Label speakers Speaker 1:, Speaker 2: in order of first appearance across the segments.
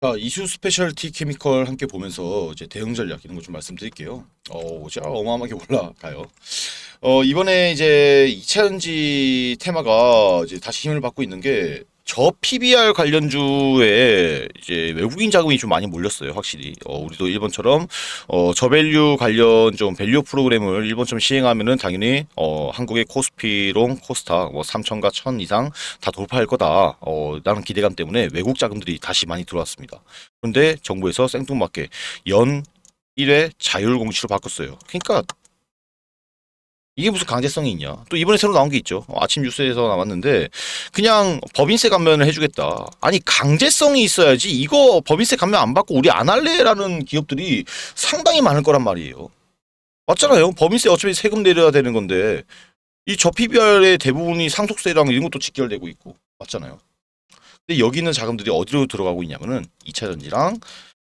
Speaker 1: 자, 아, 이슈 스페셜티 케미컬 함께 보면서 이제 대응 전략 이런 거 좀 말씀드릴게요. 어, 자, 어마어마하게 올라가요. 어, 이번에 이제 이차전지 테마가 이제 다시 힘을 받고 있는 게저 PBR 관련주에 이제 외국인 자금이 좀 많이 몰렸어요, 확실히. 어, 우리도 일본처럼 어, 저밸류 관련 좀 밸류 프로그램을 일본처럼 시행하면은 당연히 어, 한국의 코스피롱, 코스닥 뭐 3천과 1천 이상 다 돌파할 거다. 어, 라는 기대감 때문에 외국 자금들이 다시 많이 들어왔습니다. 그런데 정부에서 생뚱맞게 연 1회 자율 공시로 바꿨어요. 그러니까 이게 무슨 강제성이 있냐. 또 이번에 새로 나온 게 있죠. 어, 아침 뉴스에서 나왔는데 그냥 법인세 감면을 해주겠다. 아니 강제성이 있어야지 이거 법인세 감면 안 받고 우리 안 할래라는 기업들이 상당히 많을 거란 말이에요. 맞잖아요. 법인세 어차피 세금 내려야 되는 건데 이 저피별의 대부분이 상속세랑 이런 것도 직결되고 있고 맞잖아요. 근데 여기는 자금들이 어디로 들어가고 있냐면은 2차전지랑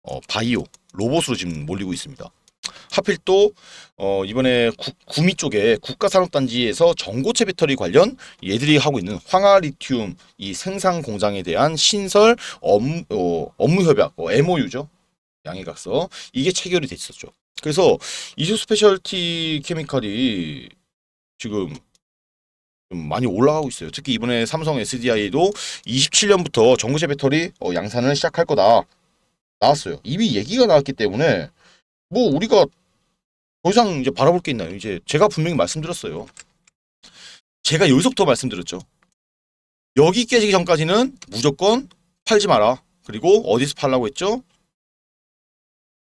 Speaker 1: 어, 바이오, 로봇으로 지금 몰리고 있습니다. 하필 또 어, 이번에 구, 구미 쪽에 국가산업단지에서 전고체 배터리 관련 얘들이 하고 있는 황화리튬 이 생산 공장에 대한 신설 업무, 어, 업무 협약 어, 뭐 MOU죠. 양해각서 이게 체결이 됐었죠. 그래서 이슈 스페셜티 케미칼이 지금 많이 올라가고 있어요. 특히 이번에 삼성 SDI도 27년부터 전고체 배터리 어, 양산을 시작할 거다 나왔어요. 이미 얘기가 나왔기 때문에 뭐 우리가 더 이상 이제 바라볼 게 있나요? 이제 제가 분명히 말씀드렸어요. 제가 여기서부터 말씀드렸죠. 여기 깨지기 전까지는 무조건 팔지 마라. 그리고 어디서 팔라고 했죠?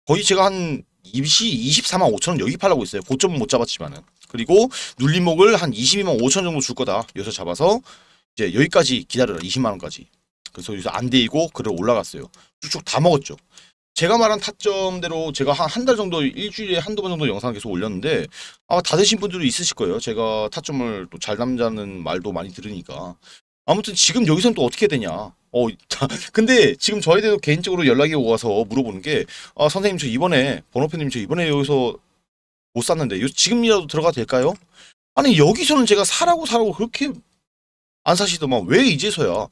Speaker 1: 거의 제가 한 20, 24만 5천원 여기 팔라고 했어요. 고점은 못 잡았지만은. 그리고 눌림목을 한 22만 5천 원 정도 줄 거다. 여기서 잡아서 이제 여기까지 기다려라. 20만원까지. 그래서 여기서 안 데이고 그대로 올라갔어요. 쭉쭉 다 먹었죠. 제가 말한 타점대로 제가 한 한 달 정도 일주일에 한두 번 정도 영상을 계속 올렸는데 아마 다드신 분들도 있으실 거예요. 제가 타점을 또 잘 남자는 말도 많이 들으니까 아무튼 지금 여기선 또 어떻게 되냐. 어, 근데 지금 저희들도 개인적으로 연락이 와서 물어보는 게 아, 선생님 저 이번에 번호표님 저 이번에 여기서 못 샀는데 요, 지금이라도 들어가도 될까요? 아니 여기서는 제가 사라고 사라고 그렇게 안 사시더만 왜 이제서야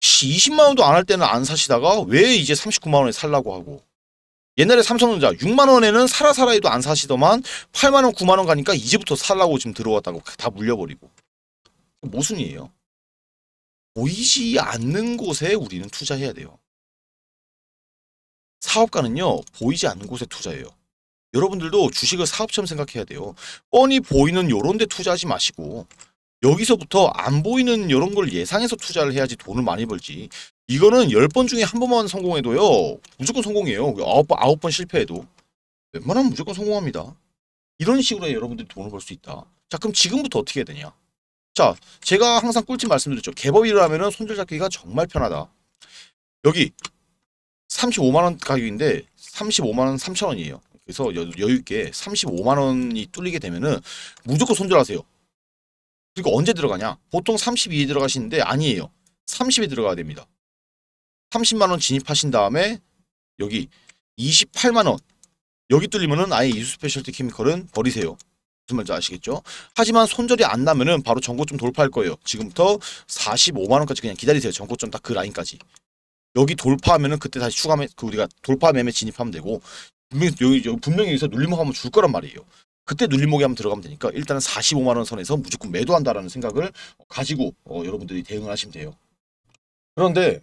Speaker 1: 20만 원도 안 할 때는 안 사시다가 왜 이제 39만 원에 살라고 하고 옛날에 삼성전자 6만원에는 살아 살아 해도 안 사시더만 8만원 9만원 가니까 이제부터 살라고 지금 들어왔다고 다 물려버리고 모순이에요 보이지 않는 곳에 우리는 투자해야 돼요 사업가는요 보이지 않는 곳에 투자해요 여러분들도 주식을 사업처럼 생각해야 돼요 뻔히 보이는 요런 데 투자하지 마시고 여기서부터 안 보이는 요런걸 예상해서 투자를 해야지 돈을 많이 벌지 이거는 10번 중에 한 번만 성공해도요. 무조건 성공이에요. 9번, 9번 실패해도. 웬만하면 무조건 성공합니다. 이런 식으로 여러분들이 돈을 벌 수 있다. 자 그럼 지금부터 어떻게 해야 되냐. 자 제가 항상 꿀팁 말씀드렸죠. 개법이라 하면 은 손절 잡기가 정말 편하다. 여기 35만원 가격인데 35만원 3천원이에요. 그래서 여유있게 35만원이 뚫리게 되면은 무조건 손절하세요. 그리고 언제 들어가냐? 보통 32에 들어가시는데 아니에요. 30에 들어가야 됩니다. 30만원 진입하신 다음에 여기 28만원 여기 뚫리면은 아예 이수 스페셜티 케미컬은 버리세요. 무슨 말인지 아시겠죠? 하지만 손절이 안 나면은 바로 전고점 돌파할 거예요. 지금부터 45만원까지 그냥 기다리세요. 전고점 딱 그 라인까지. 여기 돌파하면은 그때 다시 추가 매, 그 우리가 돌파 매매 진입하면 되고 분명히 여기, 여기 분명히 여기서 눌림목 하면 줄 거란 말이에요. 그때 눌림목에 한번 들어가면 되니까 일단은 45만 원 선에서 무조건 매도한다라는 생각을 가지고 어, 여러분들이 대응을 하시면 돼요. 그런데